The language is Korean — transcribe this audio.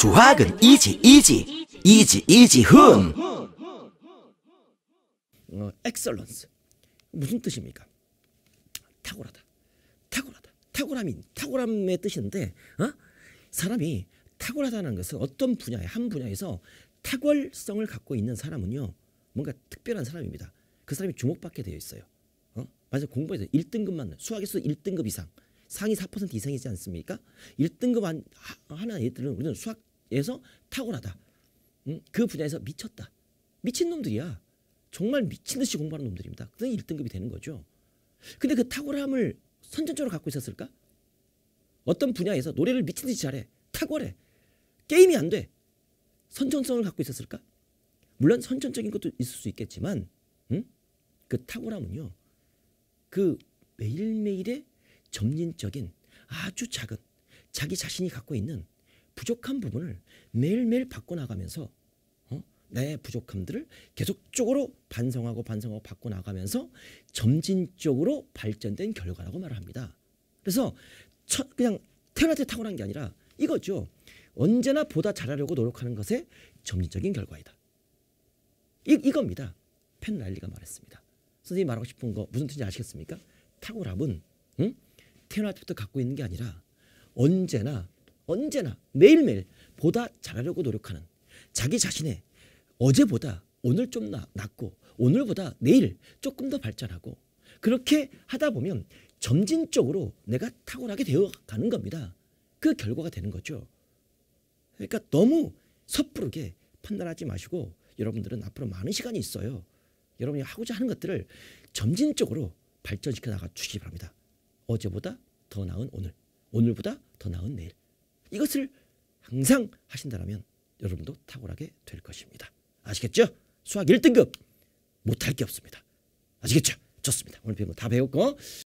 수학은 이지 이지 이지 이지 흠. 어, 엑셀런스 무슨 뜻입니까? 탁월하다, 탁월하다, 탁월함이 탁월함의 뜻인데, 어? 사람이 탁월하다는 것은 어떤 분야에 한 분야에서 탁월성을 갖고 있는 사람은요 뭔가 특별한 사람입니다. 그 사람이 주목받게 되어 있어요. 어? 맞아 공부에서 1등급만 수학에서 1등급 이상 상위 4% 이상이지 않습니까? 1등급 한, 하는 애들은 우리는 수학 에서 탁월하다. 그 분야에서 미쳤다. 미친 놈들이야. 정말 미친 듯이 공부하는 놈들입니다. 그래 1등급이 되는 거죠. 근데 그 탁월함을 선천적으로 갖고 있었을까? 어떤 분야에서 노래를 미친 듯이 잘해. 탁월해. 게임이 안 돼. 선천성을 갖고 있었을까? 물론 선천적인 것도 있을 수 있겠지만 응? 그 탁월함은요. 그 매일매일의 점진적인 아주 작은 자기 자신이 갖고 있는 부족한 부분을 매일매일 바꿔나가면서 어? 내 부족함들을 계속적으로 반성하고 반성하고 바꿔나가면서 점진적으로 발전된 결과라고 말을 합니다. 그래서 첫 그냥 태어날 때 타고난 게 아니라 이거죠. 언제나 보다 잘하려고 노력하는 것에 점진적인 결과이다. 이, 이겁니다. 펜 랄리가 말했습니다. 선생님이 말하고 싶은 거 무슨 뜻인지 아시겠습니까? 탁월함은 응? 태어날 때부터 갖고 있는 게 아니라 언제나 언제나 매일매일 보다 잘하려고 노력하는 자기 자신의 어제보다 오늘 좀 나, 낫고 오늘보다 내일 조금 더 발전하고 그렇게 하다 보면 점진적으로 내가 탁월하게 되어 가는 겁니다. 그 결과가 되는 거죠. 그러니까 너무 섣부르게 판단하지 마시고 여러분들은 앞으로 많은 시간이 있어요. 여러분이 하고자 하는 것들을 점진적으로 발전시켜 나가 주시기 바랍니다. 어제보다 더 나은 오늘, 오늘보다 더 나은 내일. 이것을 항상 하신다면 여러분도 탁월하게 될 것입니다. 아시겠죠? 수학 1등급 못할 게 없습니다. 아시겠죠? 좋습니다. 오늘 배운 거 다 배웠고